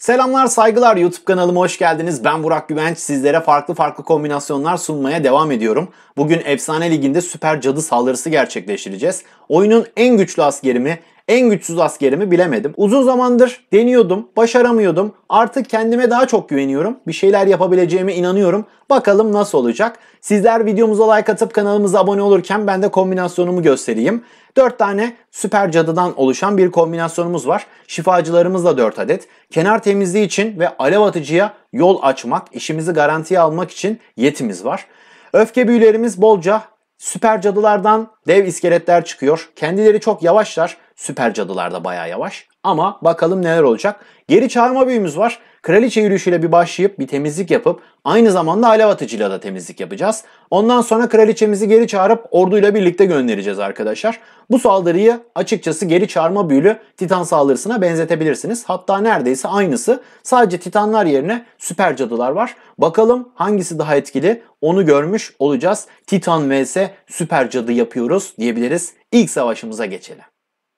Selamlar, saygılar. YouTube kanalıma hoş geldiniz. Ben Burak Güvenç. Sizlere farklı farklı kombinasyonlar sunmaya devam ediyorum. Bugün Efsane Ligi'nde süper cadı saldırısı gerçekleştireceğiz. Oyunun en güçlü askerimi, en güçsüz askerimi bilemedim. Uzun zamandır deniyordum, başaramıyordum. Artık kendime daha çok güveniyorum. Bir şeyler yapabileceğime inanıyorum. Bakalım nasıl olacak. Sizler videomuza like atıp kanalımıza abone olurken ben de kombinasyonumu göstereyim. 4 tane süper cadıdan oluşan bir kombinasyonumuz var. Şifacılarımız da 4 adet. Kenar temizliği için ve alev atıcıya yol açmak, işimizi garantiye almak için yetimiz var. Öfke büyülerimiz bolca Süper cadılardan dev iskeletler çıkıyor. Kendileri çok yavaşlar. Süper cadılar da baya yavaş. Ama bakalım neler olacak. Geri çağırma büyümüz var. Kraliçe yürüyüşüyle bir başlayıp bir temizlik yapıp aynı zamanda alev atıcıyla da temizlik yapacağız. Ondan sonra kraliçemizi geri çağırıp orduyla birlikte göndereceğiz arkadaşlar. Bu saldırıyı açıkçası geri çağırma büyülü Titan saldırısına benzetebilirsiniz. Hatta neredeyse aynısı. Sadece Titanlar yerine süper cadılar var. Bakalım hangisi daha etkili onu görmüş olacağız. Titan vs süper cadı yapıyoruz diyebiliriz. İlk savaşımıza geçelim.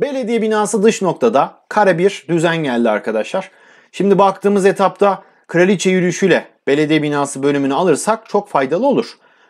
Belediye binası dış noktada kare bir düzen geldi arkadaşlar. Şimdi baktığımız etapta kraliçe yürüyüşüyle belediye binası bölümünü alırsak çok faydalı olur.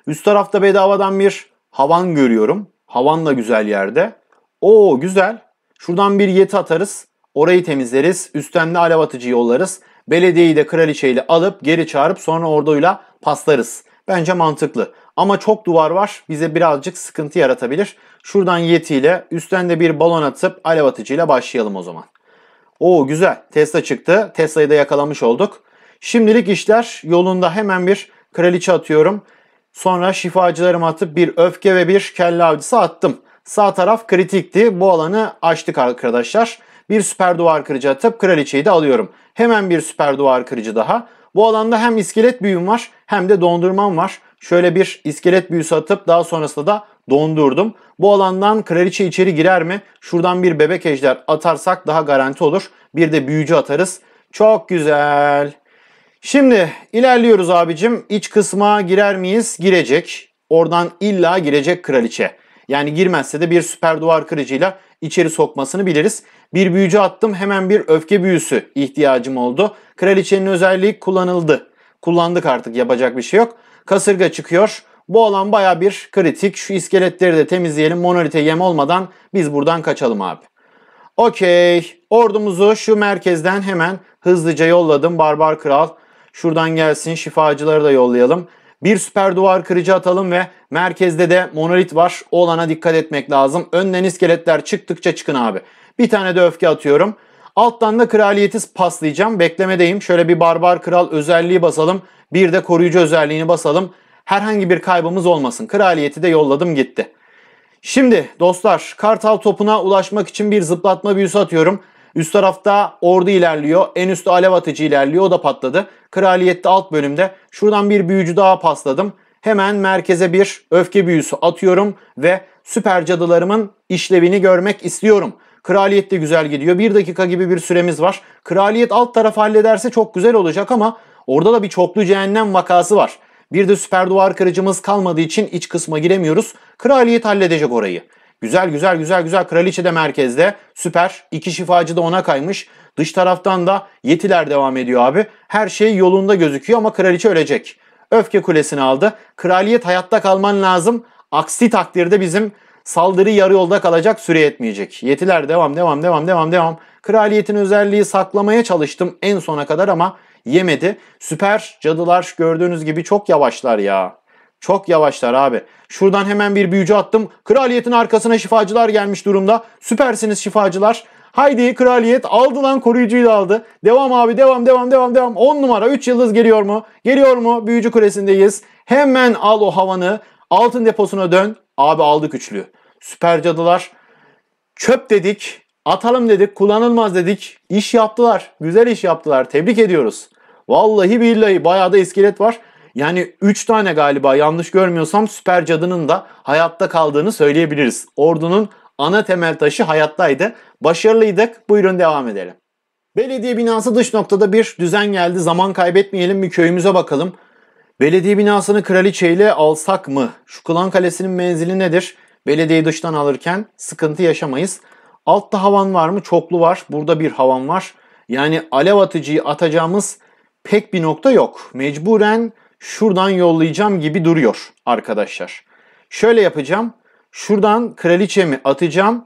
Üst tarafta bedavadan bir havan görüyorum. Havan da güzel yerde. Oo güzel. Şuradan bir yeti atarız. Orayı temizleriz. Üstten de alev atıcı yollarız. Belediyeyi de kraliçeyle alıp geri çağırıp sonra orduyla paslarız. Bence mantıklı. Ama çok duvar var. Bize birazcık sıkıntı yaratabilir. Şuradan yetiyle üstten de bir balon atıp alev atıcıyla başlayalım o zaman. Oo güzel Tesla çıktı. Tesla'yı da yakalamış olduk. Şimdilik işler yolunda hemen bir kraliçe atıyorum. Sonra şifacılarımı atıp bir öfke ve bir kelle avcısı attım. Sağ taraf kritikti. Bu alanı açtık arkadaşlar. Bir süper duvar kırıcı atıp kraliçeyi de alıyorum. Hemen bir süper duvar kırıcı daha. Bu alanda hem iskelet büyüm var hem de dondurmam var. Şöyle bir iskelet büyüsü atıp daha sonrasında da dondurdum. Bu alandan kraliçe içeri girer mi? Şuradan bir bebek ejder atarsak daha garanti olur. Bir de büyücü atarız. Çok güzel. Şimdi ilerliyoruz abicim. İç kısma girer miyiz? Girecek. Oradan illa girecek kraliçe. Yani girmezse de bir süper duvar kırıcıyla içeri sokmasını biliriz. Bir büyücü attım hemen bir öfke büyüsü ihtiyacım oldu. Kraliçenin özelliği kullanıldı. Kullandık artık yapacak bir şey yok. Kasırga çıkıyor. Bu alan baya bir kritik. Şu iskeletleri de temizleyelim. Monolite yem olmadan biz buradan kaçalım abi. Okey. Ordumuzu şu merkezden hemen hızlıca yolladım. Barbar Kral. Şuradan gelsin. Şifacıları da yollayalım. Bir süper duvar kırıcı atalım ve merkezde de monolit var. O olana dikkat etmek lazım. Önden iskeletler çıktıkça çıkın abi. Bir tane de öfke atıyorum. Alttan da kraliyeti paslayacağım. Beklemedeyim. Şöyle bir barbar kral özelliği basalım. Bir de koruyucu özelliğini basalım. Herhangi bir kaybımız olmasın. Kraliyeti de yolladım gitti. Şimdi dostlar kartal topuna ulaşmak için bir zıplatma büyüsü atıyorum. Üst tarafta ordu ilerliyor. En üstte alev atıcı ilerliyor. O da patladı. Kraliyette alt bölümde. Şuradan bir büyücü daha pasladım. Hemen merkeze bir öfke büyüsü atıyorum ve süper cadılarımın işlevini görmek istiyorum. Kraliyet de güzel gidiyor. Bir dakika gibi bir süremiz var. Kraliyet alt taraf hallederse çok güzel olacak ama orada da bir çoklu cehennem vakası var. Bir de süper duvar kırıcımız kalmadığı için iç kısma giremiyoruz. Kraliyet halledecek orayı. Güzel güzel güzel güzel kraliçe de merkezde. Süper. İki şifacı da ona kaymış. Dış taraftan da yetiler devam ediyor abi. Her şey yolunda gözüküyor ama kraliçe ölecek. Öfke kulesini aldı. Kraliyet hayatta kalman lazım. Aksi takdirde bizim saldırı yarı yolda kalacak süre yetmeyecek. Yetiler devam devam devam devam devam. Kraliyetin özelliği saklamaya çalıştım en sona kadar ama yemedi. Süper cadılar gördüğünüz gibi çok yavaşlar ya. Çok yavaşlar abi. Şuradan hemen bir büyücü attım. Kraliyetin arkasına şifacılar gelmiş durumda. Süpersiniz şifacılar. Haydi kraliyet aldı lan koruyucuyu da aldı. Devam abi devam devam devam devam. 10 numara 3 yıldız geliyor mu? Geliyor mu? Büyücü kulesindeyiz. Hemen al o havanı. Altın deposuna dön. Abi aldık üçlü. Süper cadılar. Çöp dedik. Atalım dedik. Kullanılmaz dedik. İş yaptılar. Güzel iş yaptılar. Tebrik ediyoruz. Vallahi billahi bayağı da iskelet var. Yani 3 tane galiba yanlış görmüyorsam süper cadının da hayatta kaldığını söyleyebiliriz. Ordunun ana temel taşı hayattaydı. Başarılıydık. Buyurun devam edelim. Belediye binası dış noktada bir düzen geldi. Zaman kaybetmeyelim bir köyümüze bakalım. Belediye binasını kraliçeyle alsak mı? Şu Kılan Kalesi'nin menzili nedir? Belediyeyi dıştan alırken sıkıntı yaşamayız. Altta havan var mı? Çoklu var. Burada bir havan var. Yani alev atıcıyı atacağımız pek bir nokta yok. Mecburen şuradan yollayacağım gibi duruyor arkadaşlar. Şöyle yapacağım. Şuradan kraliçemi atacağım.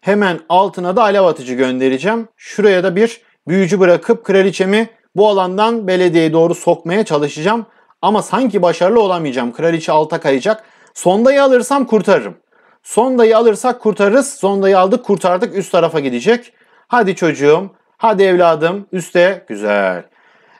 Hemen altına da alev atıcı göndereceğim. Şuraya da bir büyücü bırakıp kraliçemi bu alandan belediyeye doğru sokmaya çalışacağım. Ama sanki başarılı olamayacağım. Kraliçe alta kayacak. Sondayı alırsam kurtarırım. Sondayı alırsak kurtarırız. Sondayı aldık kurtardık üst tarafa gidecek. Hadi çocuğum, hadi evladım üste güzel.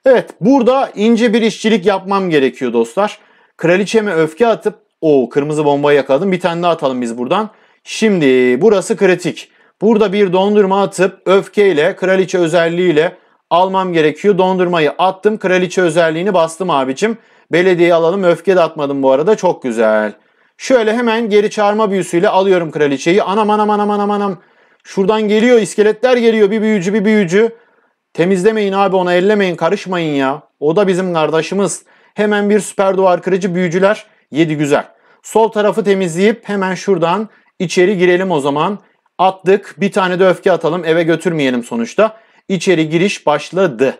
Evet burada ince bir işçilik yapmam gerekiyor dostlar. Kraliçeme öfke atıp o kırmızı bombayı yakaladım. Bir tane daha atalım biz buradan. Şimdi burası kritik. Burada bir dondurma atıp öfkeyle kraliçe özelliğiyle almam gerekiyor. Dondurmayı attım. Kraliçe özelliğini bastım abicim. Belediye alalım. Öfke de atmadım bu arada. Çok güzel. Şöyle hemen geri çağırma büyüsüyle alıyorum kraliçeyi. Anam anam anam anam anam. Şuradan geliyor iskeletler geliyor. Bir büyücü bir büyücü. Temizlemeyin abi ona ellemeyin karışmayın ya. O da bizim kardeşimiz. Hemen bir süper duvar kırıcı büyücüler. yedi güzel. Sol tarafı temizleyip hemen şuradan içeri girelim o zaman. Attık bir tane de öfke atalım eve götürmeyelim sonuçta. İçeri giriş başladı.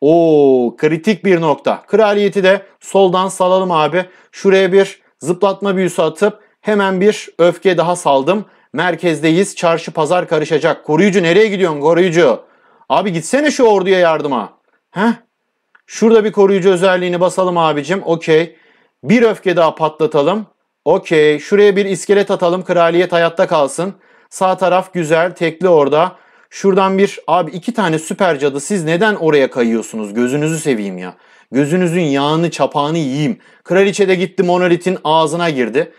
Oo kritik bir nokta. Kraliyeti de soldan salalım abi. Şuraya bir zıplatma büyüsü atıp hemen bir öfke daha saldım. Merkezdeyiz. Çarşı pazar karışacak. Koruyucu nereye gidiyorsun koruyucu? Abi gitsene şu orduya yardıma. Heh. Şurada bir koruyucu özelliğini basalım abicim. Okey. Bir öfke daha patlatalım. Okey. Şuraya bir iskelet atalım. Kraliyet hayatta kalsın. Sağ taraf güzel. Tekli orada. Şuradan bir abi iki tane süper cadı siz neden oraya kayıyorsunuz? Gözünüzü seveyim ya. Gözünüzün yağını çapağını yiyeyim. Kraliçe de gitti monolitin ağzına girdi.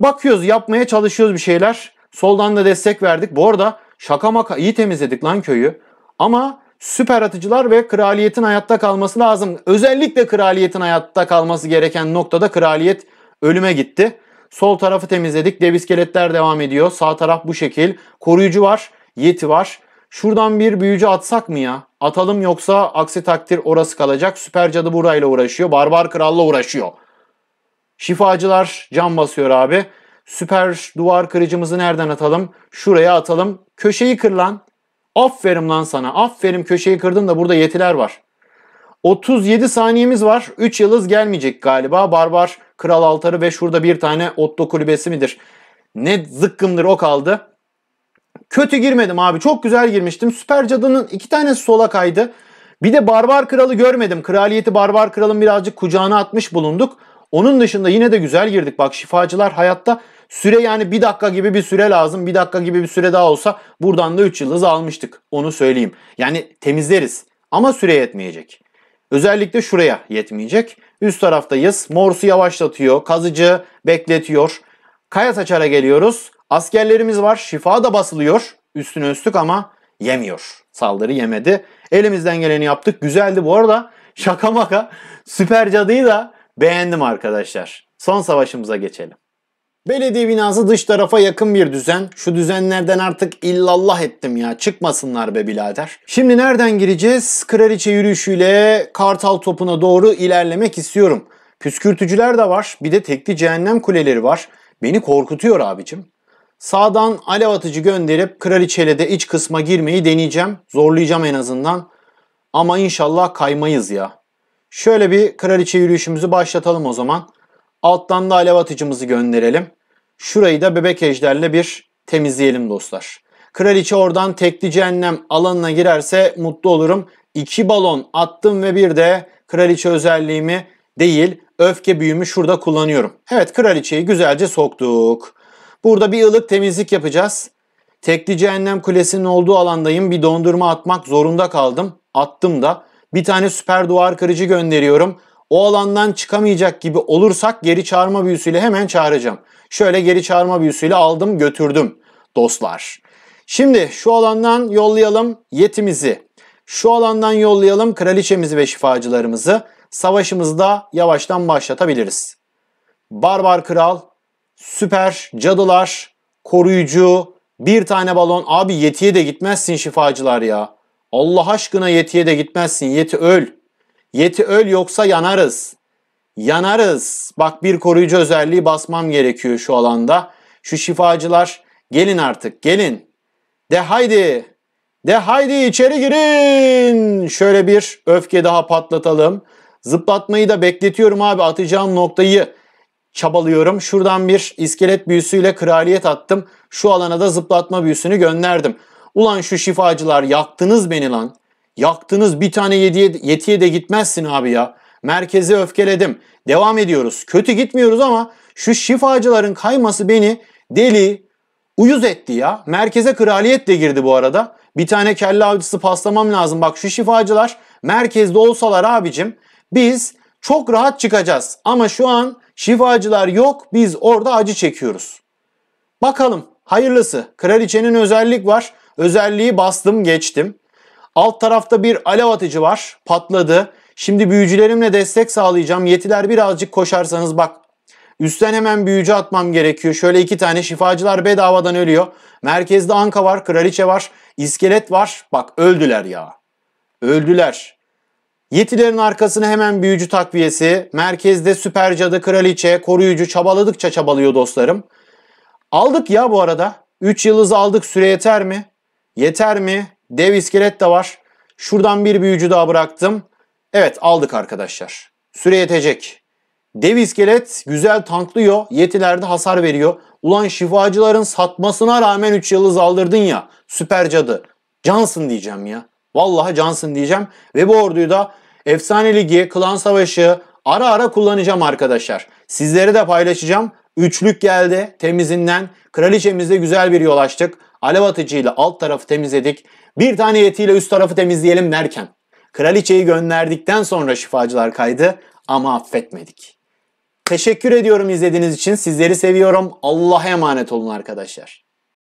Bakıyoruz yapmaya çalışıyoruz bir şeyler. Soldan da destek verdik. Bu arada şaka maka iyi temizledik lan köyü. Ama süper atıcılar ve kraliyetin hayatta kalması lazım. Özellikle kraliyetin hayatta kalması gereken noktada kraliyet ölüme gitti. Sol tarafı temizledik. Dev iskeletler devam ediyor. Sağ taraf bu şekil. Koruyucu var. Yeti var. Şuradan bir büyücü atsak mı ya? Atalım yoksa aksi takdir orası kalacak. Süper cadı burayla uğraşıyor. Barbar kralla uğraşıyor. Şifacılar can basıyor abi. Süper duvar kırıcımızı nereden atalım? Şuraya atalım. Köşeyi kır lan. Aferin lan sana. Aferin köşeyi kırdın da burada yetiler var. 37 saniyemiz var. 3 yıldız gelmeyecek galiba. Barbar, Kral Altarı ve şurada bir tane Otto kulübesi midir? Ne zıkkımdır o kaldı. Kötü girmedim abi. Çok güzel girmiştim. Süper Cadı'nın iki tane sola kaydı. Bir de Barbar Kralı görmedim. Kraliyeti Barbar Kral'ın birazcık kucağına atmış bulunduk. Onun dışında yine de güzel girdik. Bak şifacılar hayatta süre yani bir dakika gibi bir süre lazım. Bir dakika gibi bir süre daha olsa buradan da 3 yıldız almıştık. Onu söyleyeyim. Yani temizleriz ama süre yetmeyecek. Özellikle şuraya yetmeyecek. Üst tarafta yaz, Morsu yavaşlatıyor. Kazıcı bekletiyor. Kaya saçara geliyoruz. Askerlerimiz var. Şifa da basılıyor. Üstüne üstlük ama yemiyor. Saldırı yemedi. Elimizden geleni yaptık. Güzeldi bu arada. Şaka maka. Süper cadıyı da Beğendim arkadaşlar. Son savaşımıza geçelim. Belediye binası dış tarafa yakın bir düzen. Şu düzenlerden artık illallah ettim ya. Çıkmasınlar be birader. Şimdi nereden gireceğiz? Kraliçe yürüyüşüyle kartal topuna doğru ilerlemek istiyorum. Püskürtücüler de var. Bir de tekli cehennem kuleleri var. Beni korkutuyor abicim. Sağdan alev atıcı gönderip kraliçeyle de iç kısma girmeyi deneyeceğim. Zorlayacağım en azından. Ama inşallah kaymayız ya. Şöyle bir kraliçe yürüyüşümüzü başlatalım o zaman. Alttan da alev atıcımızı gönderelim. Şurayı da bebek ejderle bir temizleyelim dostlar. Kraliçe oradan tekli cehennem alanına girerse mutlu olurum. İki balon attım ve bir de kraliçe özelliğimi değil öfke büyümü şurada kullanıyorum. Evet kraliçeyi güzelce soktuk. Burada bir ılık temizlik yapacağız. Tekli cehennem kulesinin olduğu alandayım. Bir dondurma atmak zorunda kaldım. Attım da bir tane süper duvar kırıcı gönderiyorum. O alandan çıkamayacak gibi olursak geri çağırma büyüsüyle hemen çağıracağım. Şöyle geri çağırma büyüsüyle aldım götürdüm dostlar. Şimdi şu alandan yollayalım yetimizi. Şu alandan yollayalım kraliçemizi ve şifacılarımızı. Savaşımızı da yavaştan başlatabiliriz. Barbar Kral, Süper, Cadılar, Koruyucu, bir tane balon. Abi yetiye de gitmezsin şifacılar ya. Allah aşkına Yeti'ye de gitmezsin. Yeti öl. Yeti öl yoksa yanarız. Yanarız. Bak bir koruyucu özelliği basmam gerekiyor şu alanda. Şu şifacılar gelin artık gelin. De haydi. De haydi içeri girin. Şöyle bir öfke daha patlatalım. Zıplatmayı da bekletiyorum abi atacağım noktayı çabalıyorum. Şuradan bir iskelet büyüsüyle kraliyet attım. Şu alana da zıplatma büyüsünü gönderdim. Ulan şu şifacılar yaktınız beni lan. Yaktınız bir tane yediye, yetiye de gitmezsin abi ya. Merkezi öfkeledim. Devam ediyoruz. Kötü gitmiyoruz ama şu şifacıların kayması beni deli, uyuz etti ya. Merkeze kraliyet de girdi bu arada. Bir tane kelle avcısı paslamam lazım. Bak şu şifacılar merkezde olsalar abicim biz çok rahat çıkacağız. Ama şu an şifacılar yok biz orada acı çekiyoruz. Bakalım hayırlısı. Kraliçenin özellik var. Özelliği bastım geçtim. Alt tarafta bir alev atıcı var. Patladı. Şimdi büyücülerimle destek sağlayacağım. Yetiler birazcık koşarsanız bak. Üstten hemen büyücü atmam gerekiyor. Şöyle iki tane şifacılar bedavadan ölüyor. Merkezde Anka var, kraliçe var, iskelet var. Bak öldüler ya. Öldüler. Yetilerin arkasına hemen büyücü takviyesi. Merkezde süper cadı, kraliçe, koruyucu çabaladıkça çabalıyor dostlarım. Aldık ya bu arada. 3 yıldız aldık süre yeter mi? Yeter mi? Dev iskelet de var. Şuradan bir büyücü daha bıraktım. Evet aldık arkadaşlar. Süre yetecek. Dev iskelet güzel tanklıyor. Yetilerde hasar veriyor. Ulan şifacıların satmasına rağmen 3 yıldız aldırdın ya. Süper cadı. Cansın diyeceğim ya. Vallahi cansın diyeceğim. Ve bu orduyu da Efsane Ligi, Klan Savaşı ara ara kullanacağım arkadaşlar. Sizlere de paylaşacağım. Üçlük geldi temizinden. Kraliçemizle güzel bir yol açtık alev atıcıyla alt tarafı temizledik. Bir tane yetiyle üst tarafı temizleyelim derken kraliçeyi gönderdikten sonra şifacılar kaydı ama affetmedik. Teşekkür ediyorum izlediğiniz için. Sizleri seviyorum. Allah'a emanet olun arkadaşlar.